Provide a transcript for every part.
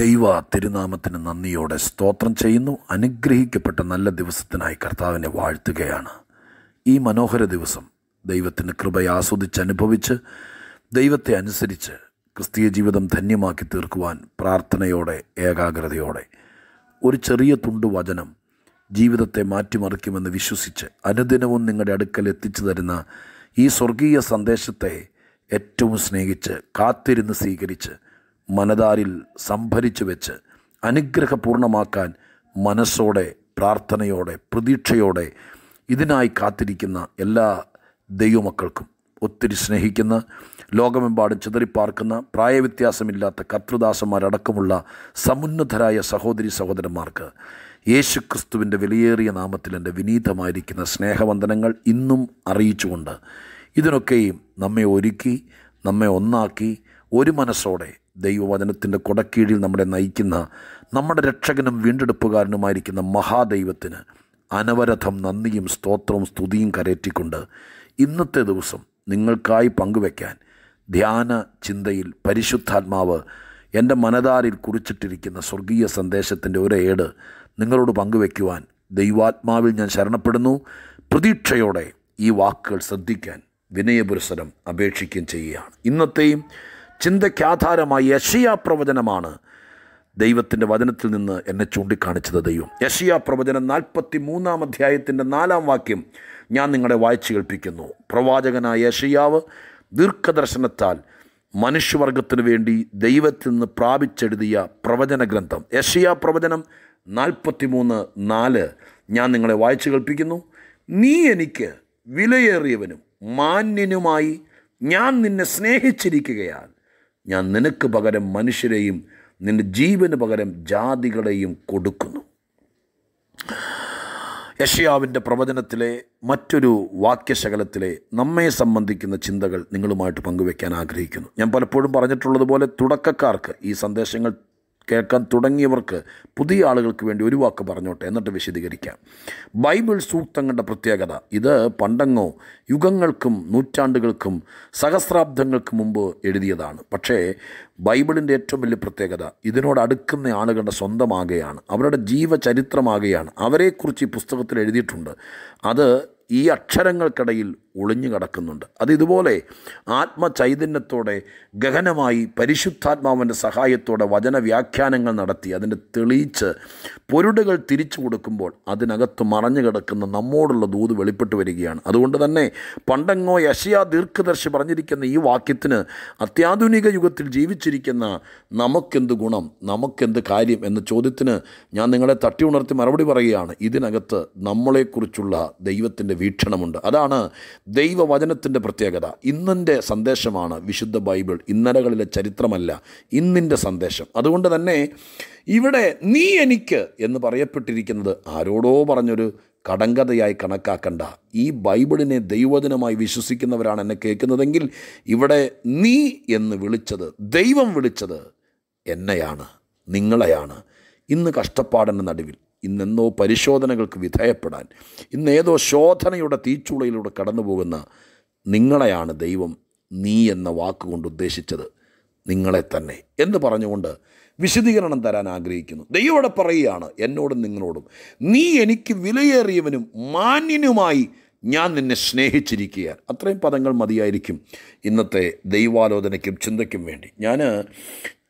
ദൈവ തിരുനാമത്തിന് നന്ദിയോടെ സ്തോത്രം ചെയ്യുന്നു അനുഗ്രഹിക്കപ്പെട്ട നല്ല ദിവസത്തിനായി കർത്താവിനെ വാഴ്ത്തുകയാണ് ഈ മനോഹര ദിവസം ദൈവത്തിന് കൃപയെ ആസ്വദിച്ച് അനുഭവിച്ച് ദൈവത്തെ അനുസരിച്ച് ക്രിസ്തീയ ജീവിതം ധന്യമാക്കി തീർക്കുവാൻ പ്രാർത്ഥനയോടെ ഏകാഗ്രതയോടെ ഒരു ചെറിയ തുണ്ടു വചനം ജീവിതത്തെ മാറ്റിമറിക്കുമെന്ന് വിശ്വസിച്ച് അനുദിനവും നിങ്ങളുടെ അടുക്കൽ എത്തിച്ചു തരുന്ന ഈ സ്വർഗീയ സന്ദേശത്തെ ഏറ്റവും സ്നേഹിച്ച് കാത്തിരുന്ന് സ്വീകരിച്ച് മനതാരിൽ സംഭരിച്ചു വെച്ച് അനുഗ്രഹപൂർണമാക്കാൻ മനസ്സോടെ പ്രാർത്ഥനയോടെ പ്രതീക്ഷയോടെ ഇതിനായി കാത്തിരിക്കുന്ന എല്ലാ ദൈവമക്കൾക്കും ഒത്തിരി സ്നേഹിക്കുന്ന ലോകമെമ്പാടും ചിതറിപ്പാർക്കുന്ന പ്രായവ്യത്യാസമില്ലാത്ത കർത്തൃദാസന്മാരടക്കമുള്ള സമുന്നതരായ സഹോദരി സഹോദരന്മാർക്ക് യേശു ക്രിസ്തുവിൻ്റെ വിലയേറിയ നാമത്തിൽ എൻ്റെ വിനീതമായിരിക്കുന്ന സ്നേഹവന്ദനങ്ങൾ ഇന്നും അറിയിച്ചുകൊണ്ട് ഇതിനൊക്കെയും നമ്മെ ഒരുക്കി നമ്മെ ഒന്നാക്കി ഒരു മനസ്സോടെ ദൈവവചനത്തിൻ്റെ കൊടക്കീഴിൽ നമ്മളെ നയിക്കുന്ന നമ്മുടെ രക്ഷകനും വീണ്ടെടുപ്പുകാരനുമായിരിക്കുന്ന മഹാദൈവത്തിന് അനവരഥം നന്ദിയും സ്തോത്രവും സ്തുതിയും കരയറ്റിക്കൊണ്ട് ഇന്നത്തെ ദിവസം നിങ്ങൾക്കായി പങ്കുവയ്ക്കാൻ ധ്യാന ചിന്തയിൽ പരിശുദ്ധാത്മാവ് എൻ്റെ മനതാരിൽ കുറിച്ചിട്ടിരിക്കുന്ന സ്വർഗീയ സന്ദേശത്തിൻ്റെ ഒരു ഏട് നിങ്ങളോട് പങ്കുവയ്ക്കുവാൻ ദൈവാത്മാവിൽ ഞാൻ ശരണപ്പെടുന്നു പ്രതീക്ഷയോടെ ഈ വാക്കുകൾ ശ്രദ്ധിക്കാൻ വിനയപുരസരം അപേക്ഷിക്കുകയും ചെയ്യുകയാണ് ഇന്നത്തെയും ചിന്തയ്ക്ക് ആധാരമായ പ്രവചനമാണ് ദൈവത്തിൻ്റെ വചനത്തിൽ നിന്ന് എന്നെ ചൂണ്ടിക്കാണിച്ചത് ദൈവം യശയാ പ്രവചനം നാൽപ്പത്തി മൂന്നാം അധ്യായത്തിൻ്റെ നാലാം വാക്യം ഞാൻ നിങ്ങളെ വായിച്ചു കേൾപ്പിക്കുന്നു പ്രവാചകനായ യശയാവ് ദീർഘദർശനത്താൽ മനുഷ്യവർഗത്തിന് വേണ്ടി ദൈവത്തിൽ നിന്ന് പ്രാപിച്ചെഴുതിയ പ്രവചന ഗ്രന്ഥം യശയാ പ്രവചനം നാൽപ്പത്തി മൂന്ന് നാല് ഞാൻ നിങ്ങളെ വായിച്ചു കേൾപ്പിക്കുന്നു നീ എനിക്ക് വിലയേറിയവനും മാന്യനുമായി ഞാൻ നിന്നെ സ്നേഹിച്ചിരിക്കുകയാൽ ഞാൻ നിനക്ക് പകരം മനുഷ്യരെയും നിൻ്റെ ജീവന് പകരം ജാതികളെയും കൊടുക്കുന്നു യഷയാവിൻ്റെ പ്രവചനത്തിലെ മറ്റൊരു വാക്യശകലത്തിലെ നമ്മെ സംബന്ധിക്കുന്ന ചിന്തകൾ നിങ്ങളുമായിട്ട് പങ്കുവെക്കാൻ ആഗ്രഹിക്കുന്നു ഞാൻ പലപ്പോഴും പറഞ്ഞിട്ടുള്ളതുപോലെ തുടക്കക്കാർക്ക് ഈ സന്ദേശങ്ങൾ കേൾക്കാൻ തുടങ്ങിയവർക്ക് പുതിയ ആളുകൾക്ക് വേണ്ടി ഒരു വാക്ക് പറഞ്ഞോട്ടെ എന്നിട്ട് വിശദീകരിക്കാം ബൈബിൾ സൂക്തങ്ങളുടെ പ്രത്യേകത ഇത് പണ്ടങ്ങോ യുഗങ്ങൾക്കും നൂറ്റാണ്ടുകൾക്കും സഹസ്രാബ്ദങ്ങൾക്ക് മുമ്പ് എഴുതിയതാണ് പക്ഷേ ബൈബിളിൻ്റെ ഏറ്റവും വലിയ പ്രത്യേകത ഇതിനോട് അടുക്കുന്ന ആളുകളുടെ സ്വന്തമാകുകയാണ് അവരുടെ ജീവചരിത്രമാകുകയാണ് അവരെക്കുറിച്ച് ഈ പുസ്തകത്തിൽ എഴുതിയിട്ടുണ്ട് അത് ഈ അക്ഷരങ്ങൾക്കിടയിൽ ഒളിഞ്ഞു കിടക്കുന്നുണ്ട് അത് ഇതുപോലെ ആത്മചൈതന്യത്തോടെ ഗഹനമായി പരിശുദ്ധാത്മാവിൻ്റെ സഹായത്തോടെ വചന വ്യാഖ്യാനങ്ങൾ നടത്തി അതിൻ്റെ തെളിയിച്ച് പൊരുടുകൾ തിരിച്ചു കൊടുക്കുമ്പോൾ അതിനകത്ത് മറഞ്ഞു കിടക്കുന്ന നമ്മോടുള്ള ദൂത് വെളിപ്പെട്ട് വരികയാണ് അതുകൊണ്ട് തന്നെ പണ്ടങ്ങോ യശയാ ദീർഘദർശി പറഞ്ഞിരിക്കുന്ന ഈ വാക്യത്തിന് അത്യാധുനിക യുഗത്തിൽ ജീവിച്ചിരിക്കുന്ന നമുക്കെന്ത് ഗുണം നമുക്കെന്ത് കാര്യം എന്ന ചോദ്യത്തിന് ഞാൻ നിങ്ങളെ തട്ടി ഉണർത്തി മറുപടി പറയുകയാണ് ഇതിനകത്ത് നമ്മളെക്കുറിച്ചുള്ള ദൈവത്തിൻ്റെ വീക്ഷണമുണ്ട് അതാണ് ദൈവവചനത്തിൻ്റെ പ്രത്യേകത ഇന്നിൻ്റെ സന്ദേശമാണ് വിശുദ്ധ ബൈബിൾ ഇന്നലകളിലെ ചരിത്രമല്ല ഇന്നിൻ്റെ സന്ദേശം അതുകൊണ്ട് തന്നെ ഇവിടെ നീ എനിക്ക് എന്ന് പറയപ്പെട്ടിരിക്കുന്നത് ആരോടോ പറഞ്ഞൊരു കടങ്കഥയായി കണക്കാക്കണ്ട ഈ ബൈബിളിനെ ദൈവവചനമായി വിശ്വസിക്കുന്നവരാണ് എന്നെ കേൾക്കുന്നതെങ്കിൽ ഇവിടെ നീ എന്ന് വിളിച്ചത് ദൈവം വിളിച്ചത് എന്നെയാണ് നിങ്ങളെയാണ് ഇന്ന് കഷ്ടപ്പാടിൻ്റെ നടുവിൽ ഇന്നെന്നോ പരിശോധനകൾക്ക് വിധേയപ്പെടാൻ ഇന്നേതോ ശോധനയുടെ തീച്ചുളയിലൂടെ കടന്നു പോകുന്ന നിങ്ങളെയാണ് ദൈവം നീ എന്ന വാക്കുകൊണ്ട് ഉദ്ദേശിച്ചത് നിങ്ങളെ തന്നെ എന്ന് പറഞ്ഞുകൊണ്ട് വിശദീകരണം തരാൻ ആഗ്രഹിക്കുന്നു ദൈവോടെ പറയുകയാണ് എന്നോടും നിങ്ങളോടും നീ എനിക്ക് വിലയേറിയവനും മാന്യനുമായി ഞാൻ നിന്നെ സ്നേഹിച്ചിരിക്കുകയാണ് അത്രയും പദങ്ങൾ മതിയായിരിക്കും ഇന്നത്തെ ദൈവാലോചനയ്ക്കും ചിന്തയ്ക്കും വേണ്ടി ഞാൻ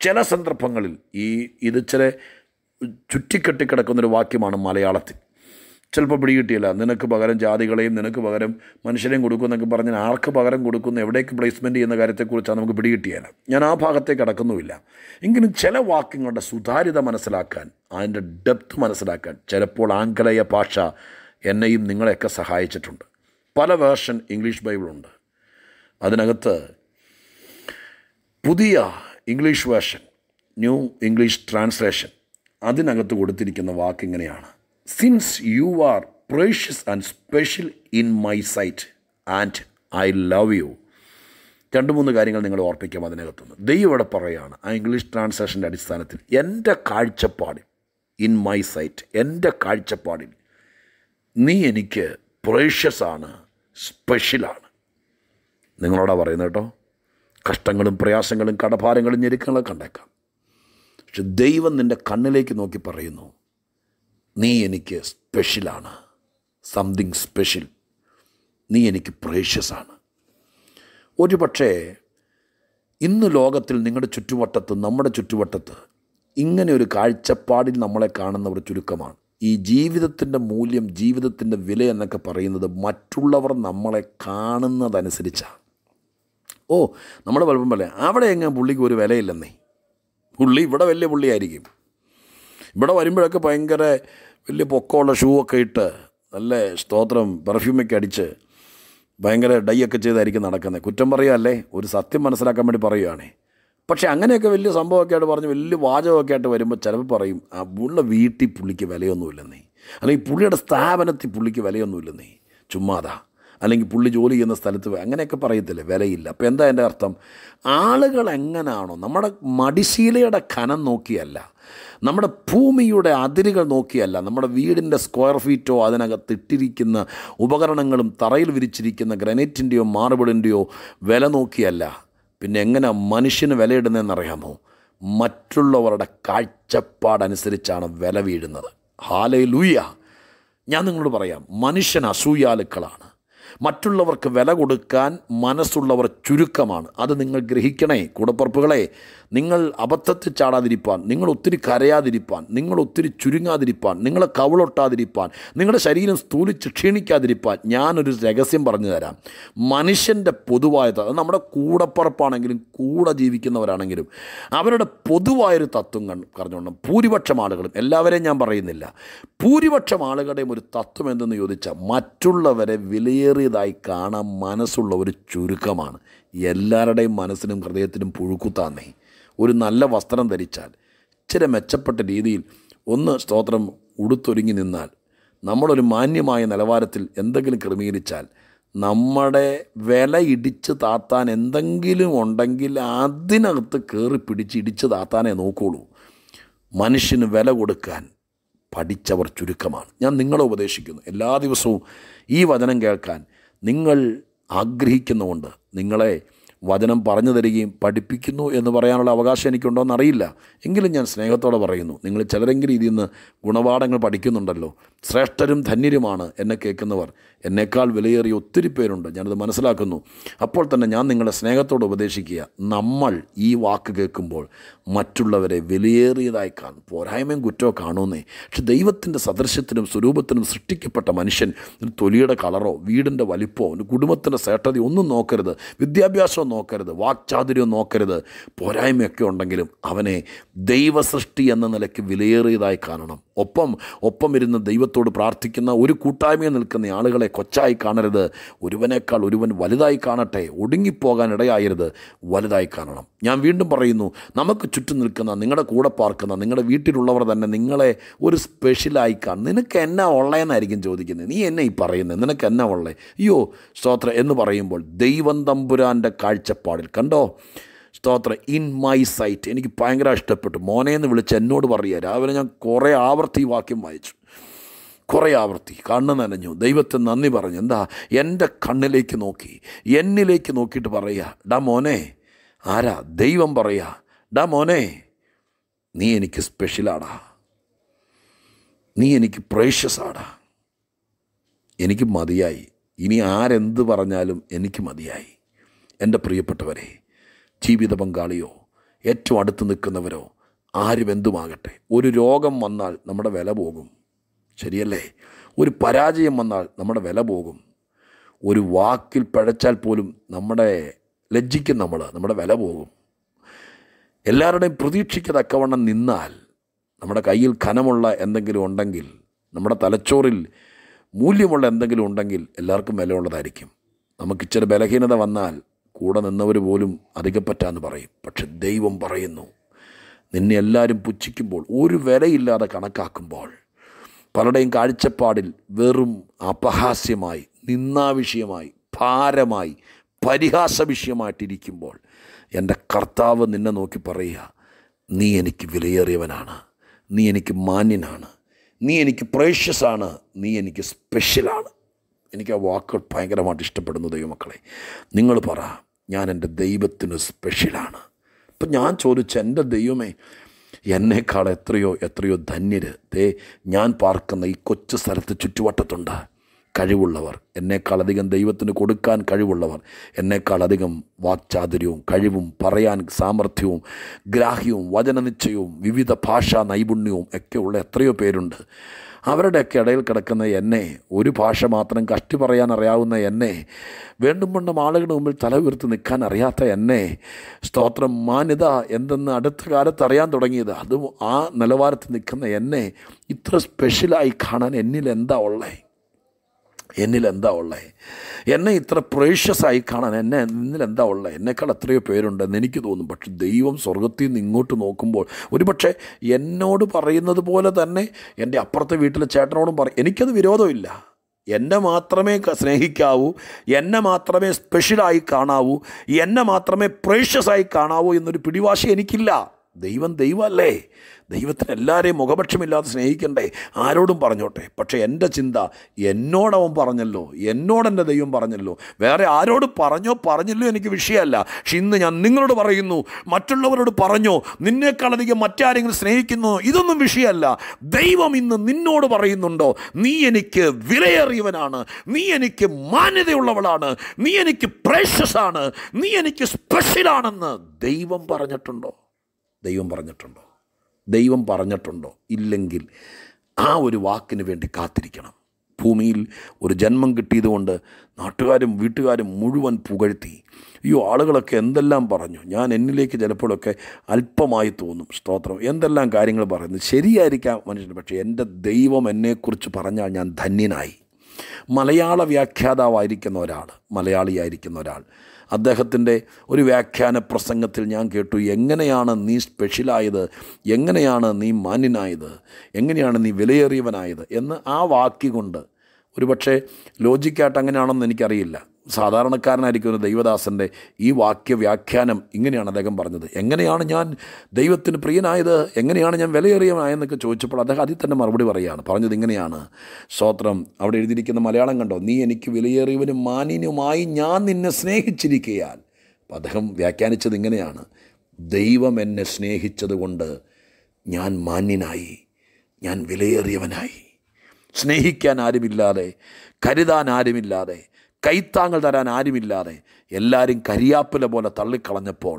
ചില സന്ദർഭങ്ങളിൽ ഈ ഇത് ചില ചുറ്റിക്കെട്ടിക്കിടക്കുന്നൊരു വാക്യമാണ് മലയാളത്തിൽ ചിലപ്പോൾ പിടികിട്ടിയില്ല നിനക്ക് പകരം ജാതികളെയും നിനക്ക് പകരം മനുഷ്യരെയും കൊടുക്കുമെന്നൊക്കെ പറഞ്ഞ് ആർക്ക് പകരം കൊടുക്കുന്നു എവിടേക്ക് പ്ലേസ്മെൻറ്റ് ചെയ്യുന്ന കാര്യത്തെക്കുറിച്ചാണ് നമുക്ക് പിടികിട്ടിയാൽ ഞാൻ ആ ഭാഗത്തേക്ക് അടക്കുന്നുമില്ല എങ്കിലും ചില വാക്യങ്ങളുടെ സുതാര്യത മനസ്സിലാക്കാൻ അതിൻ്റെ ഡെപ്ത് മനസ്സിലാക്കാൻ ചിലപ്പോൾ ആംഗലേയ ഭാഷ എന്നെയും നിങ്ങളെയൊക്കെ സഹായിച്ചിട്ടുണ്ട് പല വേർഷൻ ഇംഗ്ലീഷ് ബൈബിളുണ്ട് അതിനകത്ത് പുതിയ English version new English translation അതിനകത്ത് കൊടുത്തിരിക്കുന്ന വാക്ക് ഇങ്ങനെയാണ് since you are precious and special in my sight and I love you രണ്ട് മൂന്ന് കാര്യങ്ങൾ നിങ്ങൾ ഓർപ്പിക്കാം അതിനകത്തുനിന്ന് ദൈവം ഇവിടെ പറയുകയാണ് ആ ഇംഗ്ലീഷ് ട്രാൻസ്ലേഷൻ്റെ അടിസ്ഥാനത്തിൽ എൻ്റെ കാഴ്ചപ്പാടിൽ ഇൻ മൈ സൈറ്റ് എൻ്റെ കാഴ്ചപ്പാടിൽ നീ എനിക്ക് പ്രേഷ്യസ് ആണ് സ്പെഷ്യലാണ് നിങ്ങളോടാ പറയുന്നത് കേട്ടോ കഷ്ടങ്ങളും പ്രയാസങ്ങളും കടഭാരങ്ങളും ഞെരുക്കങ്ങളൊക്കെ കണ്ടേക്കാം പക്ഷെ ദൈവം നിൻ്റെ കണ്ണിലേക്ക് നോക്കി പറയുന്നു നീ എനിക്ക് സ്പെഷ്യലാണ് സംതിങ് സ്പെഷ്യൽ നീ എനിക്ക് പ്രേഷ്യസാണ് ഒരു പക്ഷേ ഇന്ന് ലോകത്തിൽ നിങ്ങളുടെ ചുറ്റുവട്ടത്ത് നമ്മുടെ ചുറ്റുവട്ടത്ത് ഇങ്ങനെ ഒരു കാഴ്ചപ്പാടിൽ നമ്മളെ ഒരു ചുരുക്കമാണ് ഈ ജീവിതത്തിൻ്റെ മൂല്യം ജീവിതത്തിൻ്റെ വില എന്നൊക്കെ പറയുന്നത് മറ്റുള്ളവർ നമ്മളെ കാണുന്നതനുസരിച്ചാണ് ഓ നമ്മൾ പലപ്പം പറയാം അവിടെ എങ്ങനെ പുള്ളിക്ക് ഒരു വിലയില്ലെന്നേ പുള്ളി ഇവിടെ വലിയ പുള്ളിയായിരിക്കും ഇവിടെ വരുമ്പോഴൊക്കെ ഭയങ്കര വലിയ പൊക്കമുള്ള ഷൂ ഒക്കെ ഇട്ട് നല്ല സ്തോത്രം പെർഫ്യൂമൊക്കെ അടിച്ച് ഭയങ്കര ഡൈ ഒക്കെ ചെയ്തായിരിക്കും നടക്കുന്നത് കുറ്റം പറയുകയല്ലേ ഒരു സത്യം മനസ്സിലാക്കാൻ വേണ്ടി പറയുകയാണേ പക്ഷേ അങ്ങനെയൊക്കെ വലിയ സംഭവമൊക്കെ ആയിട്ട് പറഞ്ഞ് വലിയ വാചകമൊക്കെ ആയിട്ട് വരുമ്പോൾ ചിലപ്പോൾ പറയും ആ ഉള്ള വീട്ടിൽ പുള്ളിക്ക് വിലയൊന്നുമില്ലെന്നേ അല്ലെങ്കിൽ പുള്ളിയുടെ സ്ഥാപനത്തിൽ പുള്ളിക്ക് വിലയൊന്നുമില്ലെന്നേ ചുമ്മാതാ അല്ലെങ്കിൽ പുള്ളി ജോലി ചെയ്യുന്ന സ്ഥലത്ത് അങ്ങനെയൊക്കെ പറയത്തില്ലേ വിലയില്ല അപ്പോൾ എന്താ എൻ്റെ അർത്ഥം ആളുകൾ എങ്ങനെയാണോ നമ്മുടെ മടിശീലയുടെ കനം നോക്കിയല്ല നമ്മുടെ ഭൂമിയുടെ അതിരുകൾ നോക്കിയല്ല നമ്മുടെ വീടിൻ്റെ സ്ക്വയർ ഫീറ്റോ അതിനകത്ത് ഇട്ടിരിക്കുന്ന ഉപകരണങ്ങളും തറയിൽ വിരിച്ചിരിക്കുന്ന ഗ്രനൈറ്റിൻ്റെയോ മാർബിളിൻ്റെയോ വില നോക്കിയല്ല പിന്നെ എങ്ങനെ മനുഷ്യന് വിലയിടുന്നതെന്നറിയാമോ മറ്റുള്ളവരുടെ കാഴ്ചപ്പാടനുസരിച്ചാണ് വില വീഴുന്നത് ഹാലയിലൂയ ഞാൻ നിങ്ങളോട് പറയാം മനുഷ്യൻ അസൂയാലുക്കളാണ് മറ്റുള്ളവർക്ക് വില കൊടുക്കാൻ മനസ്സുള്ളവർ ചുരുക്കമാണ് അത് നിങ്ങൾ ഗ്രഹിക്കണേ കൂടപ്പുറപ്പുകളെ നിങ്ങൾ അബദ്ധത്തിൽ ചാടാതിരിപ്പാൻ നിങ്ങൾ ഒത്തിരി കരയാതിരിപ്പാൻ നിങ്ങൾ ഒത്തിരി ചുരുങ്ങാതിരിപ്പാൻ നിങ്ങളെ കവളൊട്ടാതിരിപ്പാൻ നിങ്ങളുടെ ശരീരം സ്ഥൂലിച്ച് ക്ഷീണിക്കാതിരിപ്പാൻ ഞാനൊരു രഹസ്യം പറഞ്ഞു തരാം മനുഷ്യൻ്റെ പൊതുവായ തത്വം നമ്മുടെ കൂടപ്പുറപ്പാണെങ്കിലും കൂടെ ജീവിക്കുന്നവരാണെങ്കിലും അവരുടെ പൊതുവായൊരു തത്വം പറഞ്ഞോണം ഭൂരിപക്ഷം ആളുകളും എല്ലാവരെയും ഞാൻ പറയുന്നില്ല ഭൂരിപക്ഷം ആളുകളുടെയും ഒരു തത്വം എന്തെന്ന് ചോദിച്ചാൽ മറ്റുള്ളവരെ വിലയേറിയ മാറിയതായി കാണാൻ മനസ്സുള്ള ഒരു ചുരുക്കമാണ് എല്ലാവരുടെയും മനസ്സിനും ഹൃദയത്തിനും പുഴുക്കുത്താന്നേ ഒരു നല്ല വസ്ത്രം ധരിച്ചാൽ ഇച്ചിരി മെച്ചപ്പെട്ട രീതിയിൽ ഒന്ന് സ്തോത്രം ഉടുത്തൊരുങ്ങി നിന്നാൽ നമ്മളൊരു മാന്യമായ നിലവാരത്തിൽ എന്തെങ്കിലും ക്രമീകരിച്ചാൽ നമ്മുടെ വില ഇടിച്ച് താത്താൻ എന്തെങ്കിലും ഉണ്ടെങ്കിൽ അതിനകത്ത് കയറി പിടിച്ച് ഇടിച്ച് താത്താനേ നോക്കുകയുള്ളൂ മനുഷ്യന് വില കൊടുക്കാൻ പഠിച്ചവർ ചുരുക്കമാണ് ഞാൻ നിങ്ങളെ ഉപദേശിക്കുന്നു എല്ലാ ദിവസവും ഈ വചനം കേൾക്കാൻ നിങ്ങൾ ആഗ്രഹിക്കുന്നുകൊണ്ട് നിങ്ങളെ വചനം പറഞ്ഞു തരികയും പഠിപ്പിക്കുന്നു എന്ന് പറയാനുള്ള അവകാശം എനിക്കുണ്ടോ എന്നറിയില്ല എങ്കിലും ഞാൻ സ്നേഹത്തോടെ പറയുന്നു നിങ്ങൾ ചിലരെങ്കിലും ഇതിൽ നിന്ന് ഗുണപാഠങ്ങൾ പഠിക്കുന്നുണ്ടല്ലോ ശ്രേഷ്ഠരും ധന്യരുമാണ് എന്നെ കേൾക്കുന്നവർ എന്നേക്കാൾ വിലയേറിയ ഒത്തിരി പേരുണ്ട് ഞാനത് മനസ്സിലാക്കുന്നു അപ്പോൾ തന്നെ ഞാൻ നിങ്ങളെ സ്നേഹത്തോട് ഉപദേശിക്കുക നമ്മൾ ഈ വാക്ക് കേൾക്കുമ്പോൾ മറ്റുള്ളവരെ വിലയേറിയതായി കാണും പോരായ്മയും കുറ്റോ കാണുമെന്നേ പക്ഷെ ദൈവത്തിൻ്റെ സദൃശ്യത്തിനും സ്വരൂപത്തിനും സൃഷ്ടിക്കപ്പെട്ട മനുഷ്യൻ തൊലിയുടെ കളറോ വീടിൻ്റെ വലിപ്പമോ കുടുംബത്തിൻ്റെ ശ്രേഷ്ഠതയോ ഒന്നും നോക്കരുത് വിദ്യാഭ്യാസം നോക്കരുത് വാക്ചാതുര്യം നോക്കരുത് പോരായ്മയൊക്കെ ഉണ്ടെങ്കിലും അവനെ ദൈവസൃഷ്ടി എന്ന നിലയ്ക്ക് വിലയേറിയതായി കാണണം ഒപ്പം ഒപ്പം ഇരുന്ന് ദൈവത്തോട് പ്രാർത്ഥിക്കുന്ന ഒരു കൂട്ടായ്മയിൽ നിൽക്കുന്ന ആളുകളെ കൊച്ചായി കാണരുത് ഒരുവനേക്കാൾ ഒരുവൻ വലുതായി കാണട്ടെ ഒടുങ്ങിപ്പോകാൻ ഇടയായരുത് വലുതായി കാണണം ഞാൻ വീണ്ടും പറയുന്നു നമുക്ക് ചുറ്റും നിൽക്കുന്ന നിങ്ങളുടെ കൂടെ പാർക്കുന്ന നിങ്ങളുടെ വീട്ടിലുള്ളവർ തന്നെ നിങ്ങളെ ഒരു സ്പെഷ്യലായി കാണും നിനക്ക് എന്നാ ഉള്ളതെന്നായിരിക്കും ചോദിക്കുന്നത് നീ എന്നെ ഈ പറയുന്നത് നിനക്ക് എന്നാ ഉള്ളത് അയ്യോ സ്തോത്ര എന്ന് പറയുമ്പോൾ ദൈവം തമ്പുരാൻ്റെ കാഴ്ചപ്പാടിൽ കണ്ടോ സ്തോത്രം ഇൻ മൈ സൈറ്റ് എനിക്ക് ഭയങ്കര ഇഷ്ടപ്പെട്ടു മോനെ എന്ന് വിളിച്ച് എന്നോട് പറയുക രാവിലെ ഞാൻ കുറേ ആവർത്തി വാക്യം വായിച്ചു കുറേ ആവർത്തി കണ്ണ് നനഞ്ഞു ദൈവത്തെ നന്ദി പറഞ്ഞു എന്താ എൻ്റെ കണ്ണിലേക്ക് നോക്കി എന്നിലേക്ക് നോക്കിയിട്ട് പറയുക ഡാ മോനെ ആരാ ദൈവം പറയുക ഡാ മോനെ നീ എനിക്ക് സ്പെഷ്യലാടാ നീ എനിക്ക് പ്രേഷ്യസാടാ എനിക്ക് മതിയായി ഇനി ആരെന്ത് പറഞ്ഞാലും എനിക്ക് മതിയായി എൻ്റെ പ്രിയപ്പെട്ടവരെ ജീവിത പങ്കാളിയോ ഏറ്റവും അടുത്ത് നിൽക്കുന്നവരോ ആരും എന്തുമാകട്ടെ ഒരു രോഗം വന്നാൽ നമ്മുടെ വില പോകും ശരിയല്ലേ ഒരു പരാജയം വന്നാൽ നമ്മുടെ വില പോകും ഒരു വാക്കിൽ പഴച്ചാൽ പോലും നമ്മുടെ ലജ്ജിക്കും നമ്മൾ നമ്മുടെ വില പോകും എല്ലാവരുടെയും പ്രതീക്ഷയ്ക്ക് തക്കവണ്ണം നിന്നാൽ നമ്മുടെ കയ്യിൽ ഖനമുള്ള എന്തെങ്കിലും ഉണ്ടെങ്കിൽ നമ്മുടെ തലച്ചോറിൽ മൂല്യമുള്ള എന്തെങ്കിലും ഉണ്ടെങ്കിൽ എല്ലാവർക്കും വിലയുള്ളതായിരിക്കും നമുക്ക് ബലഹീനത വന്നാൽ കൂടെ നിന്നവർ പോലും അധികപ്പറ്റാന്ന് പറയും പക്ഷെ ദൈവം പറയുന്നു നിന്നെ എല്ലാവരും പുച്ഛിക്കുമ്പോൾ ഒരു വിലയില്ലാതെ കണക്കാക്കുമ്പോൾ പലരുടെയും കാഴ്ചപ്പാടിൽ വെറും അപഹാസ്യമായി നിന്നാവിഷയമായി ഭാരമായി പരിഹാസ വിഷയമായിട്ടിരിക്കുമ്പോൾ എൻ്റെ കർത്താവ് നിന്നെ നോക്കി പറയുക നീ എനിക്ക് വിലയേറിയവനാണ് നീ എനിക്ക് മാന്യനാണ് നീ എനിക്ക് പ്രേഷ്യസാണ് നീ എനിക്ക് സ്പെഷ്യലാണ് എനിക്ക് ആ വാക്കുകൾ ഭയങ്കരമായിട്ട് ഇഷ്ടപ്പെടുന്നു ദൈവമക്കളെ നിങ്ങൾ പറ ഞാൻ എൻ്റെ ദൈവത്തിന് സ്പെഷ്യലാണ് ഇപ്പം ഞാൻ ചോദിച്ച എൻ്റെ ദൈവമേ എന്നേക്കാൾ എത്രയോ എത്രയോ ധന്യര് ദേ ഞാൻ പാർക്കുന്ന ഈ കൊച്ചു സ്ഥലത്ത് ചുറ്റുവട്ടത്തുണ്ട് കഴിവുള്ളവർ എന്നേക്കാളധികം ദൈവത്തിന് കൊടുക്കാൻ കഴിവുള്ളവർ എന്നേക്കാളധികം വാക്ചാതുര്യവും കഴിവും പറയാൻ സാമർഥ്യവും ഗ്രാഹ്യവും വചനനിശ്ചയവും വിവിധ ഭാഷാ നൈപുണ്യവും ഒക്കെയുള്ള എത്രയോ പേരുണ്ട് അവരുടെയൊക്കെ ഇടയിൽ കിടക്കുന്ന എന്നെ ഒരു ഭാഷ മാത്രം കഷ്ടി പറയാൻ അറിയാവുന്ന എന്നെ വേണ്ടും വണ്ണം ആളുകളുടെ മുമ്പിൽ തല ഉയർത്തി നിൽക്കാൻ അറിയാത്ത എന്നെ സ്തോത്രം മാന്യത എന്തെന്ന് അടുത്ത കാലത്ത് അറിയാൻ തുടങ്ങിയത് അതും ആ നിലവാരത്തിൽ നിൽക്കുന്ന എന്നെ ഇത്ര സ്പെഷ്യലായി കാണാൻ എന്നിൽ എന്താ ഉള്ളേ എന്നിൽ എന്താ ഉള്ളത് എന്നെ ഇത്ര പ്രേഷ്യസായി കാണാൻ എന്നെ എന്നിൽ എന്താ ഉള്ളത് എന്നേക്കാൾ എത്രയോ പേരുണ്ടെന്ന് എനിക്ക് തോന്നും പക്ഷെ ദൈവം സ്വർഗത്തിൽ നിന്ന് ഇങ്ങോട്ട് നോക്കുമ്പോൾ ഒരുപക്ഷെ എന്നോട് പറയുന്നത് പോലെ തന്നെ എൻ്റെ അപ്പുറത്തെ വീട്ടിലെ ചേട്ടനോടും പറയും എനിക്കത് വിരോധമില്ല എന്നെ മാത്രമേ സ്നേഹിക്കാവൂ എന്നെ മാത്രമേ സ്പെഷ്യലായി കാണാവൂ എന്നെ മാത്രമേ പ്രേഷ്യസായി കാണാവൂ എന്നൊരു പിടിവാശി എനിക്കില്ല ദൈവം ദൈവമല്ലേ ദൈവത്തിന് എല്ലാവരെയും മുഖപക്ഷമില്ലാതെ സ്നേഹിക്കണ്ടേ ആരോടും പറഞ്ഞോട്ടെ പക്ഷേ എൻ്റെ ചിന്ത എന്നോടവൻ പറഞ്ഞല്ലോ എന്നോടെൻ്റെ ദൈവം പറഞ്ഞല്ലോ വേറെ ആരോട് പറഞ്ഞോ പറഞ്ഞല്ലോ എനിക്ക് വിഷയമല്ല പക്ഷെ ഇന്ന് ഞാൻ നിങ്ങളോട് പറയുന്നു മറ്റുള്ളവരോട് പറഞ്ഞോ നിന്നേക്കാളധികം മറ്റാരെങ്കിലും സ്നേഹിക്കുന്നു ഇതൊന്നും വിഷയമല്ല ദൈവം ഇന്ന് നിന്നോട് പറയുന്നുണ്ടോ നീ എനിക്ക് വിലയേറിയവനാണ് നീ എനിക്ക് മാന്യതയുള്ളവളാണ് നീ എനിക്ക് ആണ് നീ എനിക്ക് സ്പെഷ്യലാണെന്ന് ദൈവം പറഞ്ഞിട്ടുണ്ടോ ദൈവം പറഞ്ഞിട്ടുണ്ടോ ദൈവം പറഞ്ഞിട്ടുണ്ടോ ഇല്ലെങ്കിൽ ആ ഒരു വാക്കിന് വേണ്ടി കാത്തിരിക്കണം ഭൂമിയിൽ ഒരു ജന്മം കിട്ടിയതുകൊണ്ട് നാട്ടുകാരും വീട്ടുകാരും മുഴുവൻ പുകഴ്ത്തി അയ്യോ ആളുകളൊക്കെ എന്തെല്ലാം പറഞ്ഞു ഞാൻ എന്നിലേക്ക് ചിലപ്പോഴൊക്കെ അല്പമായി തോന്നും സ്തോത്രം എന്തെല്ലാം കാര്യങ്ങൾ പറയുന്നു ശരിയായിരിക്കാം മനുഷ്യൻ പക്ഷേ എൻ്റെ ദൈവം എന്നെക്കുറിച്ച് പറഞ്ഞാൽ ഞാൻ ധന്യനായി മലയാള വ്യാഖ്യാതാവായിരിക്കുന്ന ഒരാൾ മലയാളിയായിരിക്കുന്ന ഒരാൾ അദ്ദേഹത്തിൻ്റെ ഒരു വ്യാഖ്യാന പ്രസംഗത്തിൽ ഞാൻ കേട്ടു എങ്ങനെയാണ് നീ സ്പെഷ്യലായത് എങ്ങനെയാണ് നീ മാന്യനായത് എങ്ങനെയാണ് നീ വിലയേറിയവനായത് എന്ന് ആ കൊണ്ട് ഒരുപക്ഷെ ലോജിക്കായിട്ട് അങ്ങനെയാണെന്ന് എനിക്കറിയില്ല സാധാരണക്കാരനായിരിക്കുന്ന ദൈവദാസൻ്റെ ഈ വാക്യ വ്യാഖ്യാനം ഇങ്ങനെയാണ് അദ്ദേഹം പറഞ്ഞത് എങ്ങനെയാണ് ഞാൻ ദൈവത്തിന് പ്രിയനായത് എങ്ങനെയാണ് ഞാൻ വിലയേറിയനായെന്നൊക്കെ ചോദിച്ചപ്പോൾ അദ്ദേഹം അതിൽ തന്നെ മറുപടി പറയുകയാണ് പറഞ്ഞത് ഇങ്ങനെയാണ് സ്തോത്രം അവിടെ എഴുതിയിരിക്കുന്ന മലയാളം കണ്ടോ നീ എനിക്ക് വിലയേറിയവനും മാനിനുമായി ഞാൻ നിന്നെ സ്നേഹിച്ചിരിക്കയാൽ അപ്പം അദ്ദേഹം വ്യാഖ്യാനിച്ചത് ഇങ്ങനെയാണ് ദൈവം എന്നെ സ്നേഹിച്ചതുകൊണ്ട് ഞാൻ മാന്യനായി ഞാൻ വിലയേറിയവനായി സ്നേഹിക്കാൻ ആരുമില്ലാതെ കരുതാൻ ആരുമില്ലാതെ കൈത്താങ്ങൾ തരാൻ ആരുമില്ലാതെ എല്ലാവരും കരിയാപ്പില പോലെ തള്ളിക്കളഞ്ഞപ്പോൾ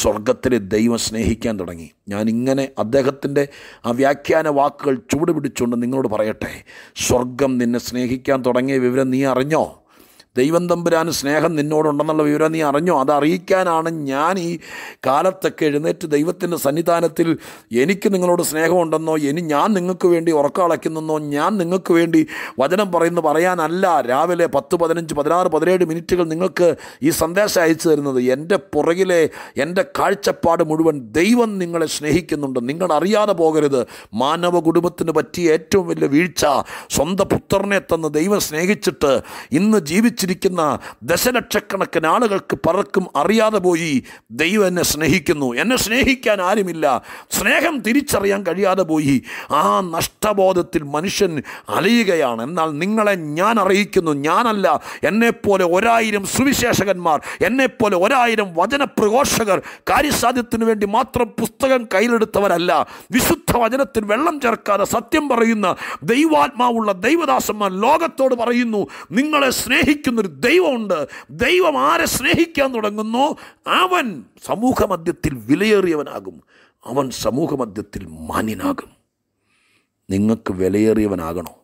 സ്വർഗത്തിലെ ദൈവം സ്നേഹിക്കാൻ തുടങ്ങി ഞാൻ ഇങ്ങനെ അദ്ദേഹത്തിൻ്റെ ആ വ്യാഖ്യാന വാക്കുകൾ ചൂടുപിടിച്ചുകൊണ്ട് നിങ്ങളോട് പറയട്ടെ സ്വർഗം നിന്നെ സ്നേഹിക്കാൻ തുടങ്ങിയ വിവരം നീ അറിഞ്ഞോ ദൈവം തമ്പുരാൻ സ്നേഹം നിന്നോടുണ്ടെന്നുള്ള വിവരം നീ അറിഞ്ഞോ അത് അറിയിക്കാനാണ് ഞാൻ ഈ കാലത്തൊക്കെ എഴുന്നേറ്റ് ദൈവത്തിൻ്റെ സന്നിധാനത്തിൽ എനിക്ക് നിങ്ങളോട് സ്നേഹമുണ്ടെന്നോ ഇനി ഞാൻ നിങ്ങൾക്ക് വേണ്ടി ഉറക്കളയ്ക്കുന്നെന്നോ ഞാൻ നിങ്ങൾക്ക് വേണ്ടി വചനം പറയുന്നു പറയാനല്ല രാവിലെ പത്ത് പതിനഞ്ച് പതിനാറ് പതിനേഴ് മിനിറ്റുകൾ നിങ്ങൾക്ക് ഈ സന്ദേശം അയച്ചു തരുന്നത് എൻ്റെ പുറകിലെ എൻ്റെ കാഴ്ചപ്പാട് മുഴുവൻ ദൈവം നിങ്ങളെ സ്നേഹിക്കുന്നുണ്ട് നിങ്ങൾ അറിയാതെ പോകരുത് മാനവ കുടുംബത്തിന് പറ്റിയ ഏറ്റവും വലിയ വീഴ്ച സ്വന്തം പുത്രനെ തന്ന് ദൈവം സ്നേഹിച്ചിട്ട് ഇന്ന് ജീവിച്ച് ജീവിച്ചിരിക്കുന്ന ദശലക്ഷക്കണക്കിന് ആളുകൾക്ക് പലർക്കും അറിയാതെ പോയി ദൈവം എന്നെ സ്നേഹിക്കുന്നു എന്നെ സ്നേഹിക്കാൻ ആരുമില്ല സ്നേഹം തിരിച്ചറിയാൻ കഴിയാതെ പോയി ആ നഷ്ടബോധത്തിൽ മനുഷ്യൻ അലയുകയാണ് എന്നാൽ നിങ്ങളെ ഞാൻ അറിയിക്കുന്നു ഞാനല്ല എന്നെപ്പോലെ ഒരായിരം സുവിശേഷകന്മാർ എന്നെപ്പോലെ ഒരായിരം വചനപ്രഘോഷകർ കാര്യസാധ്യത്തിന് വേണ്ടി മാത്രം പുസ്തകം കയ്യിലെടുത്തവരല്ല വിശുദ്ധ വചനത്തിൽ വെള്ളം ചേർക്കാതെ സത്യം പറയുന്ന ദൈവാത്മാവുള്ള ദൈവദാസന്മാർ ലോകത്തോട് പറയുന്നു നിങ്ങളെ സ്നേഹിക്കുന്നു സ്നേഹിക്കുന്നൊരു ദൈവമുണ്ട് ദൈവം ആരെ സ്നേഹിക്കാൻ തുടങ്ങുന്നു അവൻ സമൂഹമധ്യത്തിൽ വിലയേറിയവനാകും അവൻ സമൂഹമധ്യത്തിൽ മാന്യനാകും നിങ്ങൾക്ക് വിലയേറിയവനാകണോ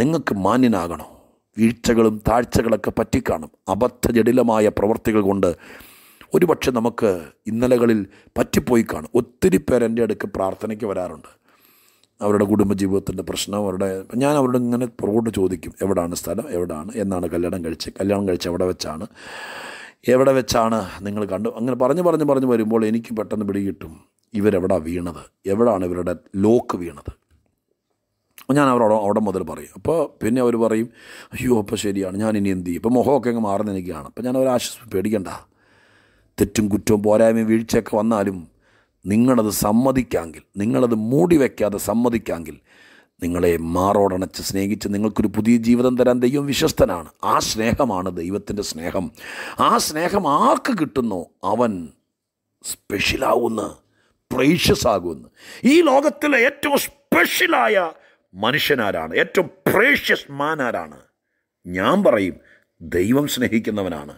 നിങ്ങൾക്ക് മാന്യനാകണോ വീഴ്ചകളും താഴ്ചകളൊക്കെ പറ്റിക്കാണും അബദ്ധജടിലമായ പ്രവൃത്തികൾ കൊണ്ട് ഒരുപക്ഷെ നമുക്ക് ഇന്നലകളിൽ പറ്റിപ്പോയി കാണും ഒത്തിരി പേരെൻ്റെ അടുക്ക് പ്രാർത്ഥനയ്ക്ക് വരാറുണ്ട് അവരുടെ കുടുംബജീവിതത്തിൻ്റെ പ്രശ്നം അവരുടെ ഞാൻ അവരോട് ഇങ്ങനെ പുറകോട്ട് ചോദിക്കും എവിടാണ് സ്ഥലം എവിടാണ് എന്നാണ് കല്യാണം കഴിച്ച് കല്യാണം കഴിച്ച് എവിടെ വെച്ചാണ് എവിടെ വെച്ചാണ് നിങ്ങൾ കണ്ടു അങ്ങനെ പറഞ്ഞ് പറഞ്ഞ് പറഞ്ഞ് വരുമ്പോൾ എനിക്ക് പെട്ടെന്ന് പിടികിട്ടും ഇവരെവിടെ വീണത് എവിടാണ് ഇവരുടെ ലോക്ക് വീണത് ഞാൻ അവരോട് അവിടെ മുതൽ പറയും അപ്പോൾ പിന്നെ അവർ പറയും അയ്യോ അപ്പോൾ ശരിയാണ് ഞാൻ ഇനി എന്ത് ചെയ്യും ഇപ്പോൾ മുഖമൊക്കെ അങ്ങ് മാറുന്ന എനിക്കാണ് അപ്പോൾ ഞാൻ അവരെ ആശ്വസിപ്പ് പേടിക്കണ്ട തെറ്റും കുറ്റവും പോരായ്മയും വീഴ്ചയൊക്കെ വന്നാലും നിങ്ങളത് സമ്മതിക്കാമെങ്കിൽ നിങ്ങളത് മൂടി വയ്ക്കാതെ സമ്മതിക്കാമെങ്കിൽ നിങ്ങളെ മാറോടണച്ച് സ്നേഹിച്ച് നിങ്ങൾക്കൊരു പുതിയ ജീവിതം തരാൻ ദൈവം വിശ്വസ്തനാണ് ആ സ്നേഹമാണ് ദൈവത്തിൻ്റെ സ്നേഹം ആ സ്നേഹം ആർക്ക് കിട്ടുന്നോ അവൻ സ്പെഷ്യലാവുന്ന പ്രേഷ്യസ് ആകുമെന്ന് ഈ ലോകത്തിലെ ഏറ്റവും സ്പെഷ്യലായ മനുഷ്യനാരാണ് ഏറ്റവും പ്രേഷ്യസ് മാനാരാണ് ഞാൻ പറയും ദൈവം സ്നേഹിക്കുന്നവനാണ്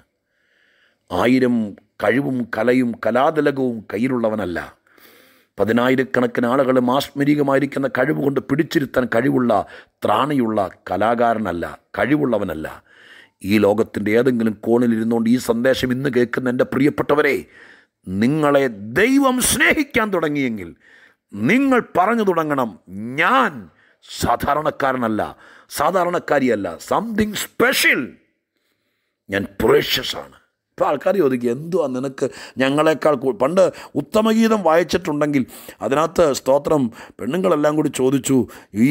ആയിരം കഴിവും കലയും കലാതിലകവും കയ്യിലുള്ളവനല്ല പതിനായിരക്കണക്കിന് ആളുകൾ ആസ്മരികമായിരിക്കുന്ന കഴിവുകൊണ്ട് പിടിച്ചിരുത്താൻ കഴിവുള്ള ത്രാണിയുള്ള കലാകാരനല്ല കഴിവുള്ളവനല്ല ഈ ലോകത്തിൻ്റെ ഏതെങ്കിലും കോണിലിരുന്നുകൊണ്ട് ഈ സന്ദേശം ഇന്ന് കേൾക്കുന്ന എൻ്റെ പ്രിയപ്പെട്ടവരെ നിങ്ങളെ ദൈവം സ്നേഹിക്കാൻ തുടങ്ങിയെങ്കിൽ നിങ്ങൾ പറഞ്ഞു തുടങ്ങണം ഞാൻ സാധാരണക്കാരനല്ല സാധാരണക്കാരിയല്ല സംതിങ് സ്പെഷ്യൽ ഞാൻ പ്രേഷ്യസാണ് ഇപ്പോൾ ആൾക്കാർ ചോദിക്കും എന്തുവാ നിനക്ക് ഞങ്ങളെക്കാൾ പണ്ട് ഉത്തമഗീതം വായിച്ചിട്ടുണ്ടെങ്കിൽ അതിനകത്ത് സ്തോത്രം പെണ്ണുങ്ങളെല്ലാം കൂടി ചോദിച്ചു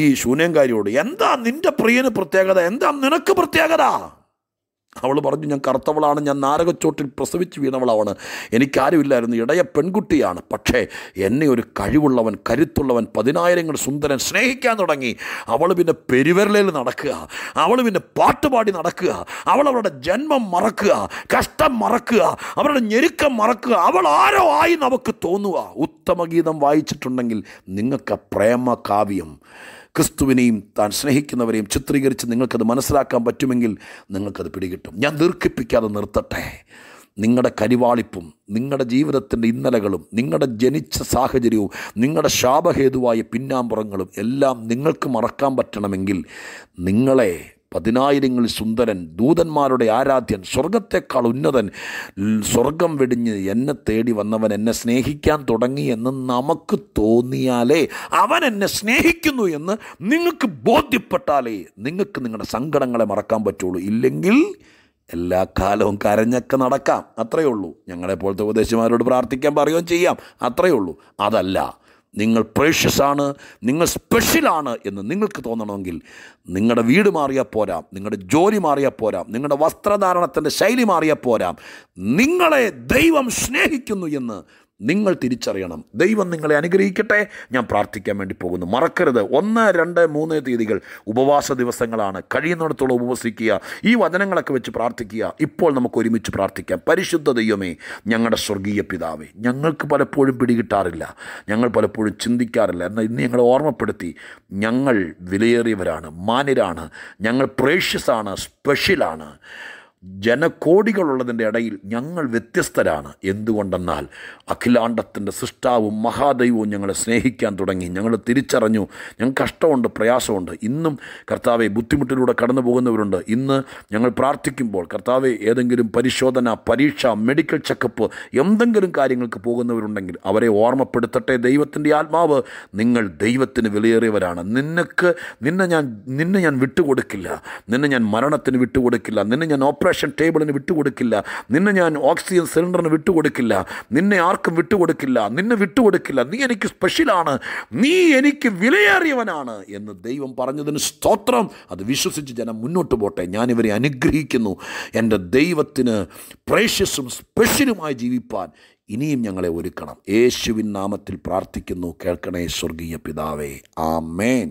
ഈ ശൂന്യംകാരിയോട് എന്താ നിൻ്റെ പ്രിയന് പ്രത്യേകത എന്താ നിനക്ക് പ്രത്യേകത അവൾ പറഞ്ഞു ഞാൻ കറുത്തവളാണ് ഞാൻ നാരകച്ചോട്ടിൽ പ്രസവിച്ച് വീണവളാണ് എനിക്കാരുമില്ലായിരുന്നു ഇടയ പെൺകുട്ടിയാണ് പക്ഷേ എന്നെ ഒരു കഴിവുള്ളവൻ കരുത്തുള്ളവൻ പതിനായിരങ്ങൾ സുന്ദരൻ സ്നേഹിക്കാൻ തുടങ്ങി അവൾ പിന്നെ പെരുവരലയിൽ നടക്കുക അവൾ പിന്നെ പാട്ടുപാടി നടക്കുക അവൾ അവളുടെ ജന്മം മറക്കുക കഷ്ടം മറക്കുക അവരുടെ ഞെരുക്കം മറക്കുക അവൾ ആരോ ആയി നമുക്ക് തോന്നുക ഉത്തമഗീതം വായിച്ചിട്ടുണ്ടെങ്കിൽ നിങ്ങൾക്ക് പ്രേമ കാവ്യം ക്രിസ്തുവിനെയും താൻ സ്നേഹിക്കുന്നവരെയും ചിത്രീകരിച്ച് നിങ്ങൾക്കത് മനസ്സിലാക്കാൻ പറ്റുമെങ്കിൽ നിങ്ങൾക്കത് പിടികിട്ടും ഞാൻ ദീർഘിപ്പിക്കാതെ നിർത്തട്ടെ നിങ്ങളുടെ കരിവാളിപ്പും നിങ്ങളുടെ ജീവിതത്തിൻ്റെ ഇന്നലകളും നിങ്ങളുടെ ജനിച്ച സാഹചര്യവും നിങ്ങളുടെ ശാപഹേതുവായ പിന്നാമ്പുറങ്ങളും എല്ലാം നിങ്ങൾക്ക് മറക്കാൻ പറ്റണമെങ്കിൽ നിങ്ങളെ പതിനായിരങ്ങൾ സുന്ദരൻ ദൂതന്മാരുടെ ആരാധ്യൻ സ്വർഗത്തെക്കാൾ ഉന്നതൻ സ്വർഗം വെടിഞ്ഞ് എന്നെ തേടി വന്നവൻ എന്നെ സ്നേഹിക്കാൻ തുടങ്ങി എന്ന് നമുക്ക് തോന്നിയാലേ അവൻ എന്നെ സ്നേഹിക്കുന്നു എന്ന് നിങ്ങൾക്ക് ബോധ്യപ്പെട്ടാലേ നിങ്ങൾക്ക് നിങ്ങളുടെ സങ്കടങ്ങളെ മറക്കാൻ പറ്റുള്ളൂ ഇല്ലെങ്കിൽ എല്ലാ കാലവും കരഞ്ഞൊക്കെ നടക്കാം അത്രയേ ഉള്ളൂ ഞങ്ങളെപ്പോലത്തെ ഉപദേശിമാരോട് പ്രാർത്ഥിക്കാൻ പറയുകയും ചെയ്യാം അത്രയേ ഉള്ളൂ അതല്ല നിങ്ങൾ പ്രേഷ്യസാണ് നിങ്ങൾ സ്പെഷ്യലാണ് എന്ന് നിങ്ങൾക്ക് തോന്നണമെങ്കിൽ നിങ്ങളുടെ വീട് മാറിയാൽ പോരാം നിങ്ങളുടെ ജോലി മാറിയാൽ പോരാം നിങ്ങളുടെ വസ്ത്രധാരണത്തിൻ്റെ ശൈലി മാറിയാൽ പോരാം നിങ്ങളെ ദൈവം സ്നേഹിക്കുന്നു എന്ന് നിങ്ങൾ തിരിച്ചറിയണം ദൈവം നിങ്ങളെ അനുഗ്രഹിക്കട്ടെ ഞാൻ പ്രാർത്ഥിക്കാൻ വേണ്ടി പോകുന്നു മറക്കരുത് ഒന്ന് രണ്ട് മൂന്ന് തീയതികൾ ഉപവാസ ദിവസങ്ങളാണ് കഴിയുന്നിടത്തോളം ഉപവസിക്കുക ഈ വചനങ്ങളൊക്കെ വെച്ച് പ്രാർത്ഥിക്കുക ഇപ്പോൾ നമുക്ക് ഒരുമിച്ച് പ്രാർത്ഥിക്കാം പരിശുദ്ധ ദൈവമേ ഞങ്ങളുടെ സ്വർഗീയ പിതാവേ ഞങ്ങൾക്ക് പലപ്പോഴും പിടികിട്ടാറില്ല ഞങ്ങൾ പലപ്പോഴും ചിന്തിക്കാറില്ല എന്നാൽ ഇന്ന് ഞങ്ങളെ ഓർമ്മപ്പെടുത്തി ഞങ്ങൾ വിലയേറിയവരാണ് മാന്യരാണ് ഞങ്ങൾ പ്രേഷ്യസാണ് സ്പെഷ്യലാണ് ജനക്കോടികളുള്ളതിൻ്റെ ഇടയിൽ ഞങ്ങൾ വ്യത്യസ്തരാണ് എന്തുകൊണ്ടെന്നാൽ അഖിലാണ്ടത്തിൻ്റെ സൃഷ്ടാവും മഹാദൈവവും ഞങ്ങളെ സ്നേഹിക്കാൻ തുടങ്ങി ഞങ്ങൾ തിരിച്ചറിഞ്ഞു ഞങ്ങൾക്ക് കഷ്ടമുണ്ട് പ്രയാസമുണ്ട് ഇന്നും കർത്താവെ ബുദ്ധിമുട്ടിലൂടെ കടന്നു പോകുന്നവരുണ്ട് ഇന്ന് ഞങ്ങൾ പ്രാർത്ഥിക്കുമ്പോൾ കർത്താവെ ഏതെങ്കിലും പരിശോധന പരീക്ഷ മെഡിക്കൽ ചെക്കപ്പ് എന്തെങ്കിലും കാര്യങ്ങൾക്ക് പോകുന്നവരുണ്ടെങ്കിൽ അവരെ ഓർമ്മപ്പെടുത്തട്ടെ ദൈവത്തിൻ്റെ ആത്മാവ് നിങ്ങൾ ദൈവത്തിന് വിലയേറിയവരാണ് നിനക്ക് നിന്നെ ഞാൻ നിന്നെ ഞാൻ വിട്ടുകൊടുക്കില്ല നിന്നെ ഞാൻ മരണത്തിന് വിട്ടുകൊടുക്കില്ല നിന്നെ ഞാൻ ഓപ്പറേഷൻ ഓപ്പറേഷൻ ടേബിളിന് വിട്ടുകൊടുക്കില്ല നിന്നെ ഞാൻ ഓക്സിജൻ സിലിണ്ടറിന് വിട്ടുകൊടുക്കില്ല നിന്നെ ആർക്കും വിട്ടുകൊടുക്കില്ല നിന്നെ വിട്ടുകൊടുക്കില്ല നീ എനിക്ക് സ്പെഷ്യലാണ് നീ എനിക്ക് വിലയേറിയവനാണ് എന്ന് ദൈവം പറഞ്ഞതിന് സ്തോത്രം അത് വിശ്വസിച്ച് ജനം മുന്നോട്ട് പോട്ടെ ഞാനിവരെ അനുഗ്രഹിക്കുന്നു എൻ്റെ ദൈവത്തിന് പ്രേഷ്യസും സ്പെഷ്യലുമായി ജീവിപ്പാൻ ഇനിയും ഞങ്ങളെ ഒരുക്കണം യേശുവിൻ നാമത്തിൽ പ്രാർത്ഥിക്കുന്നു കേൾക്കണേ സ്വർഗീയ പിതാവേ ആ മേൻ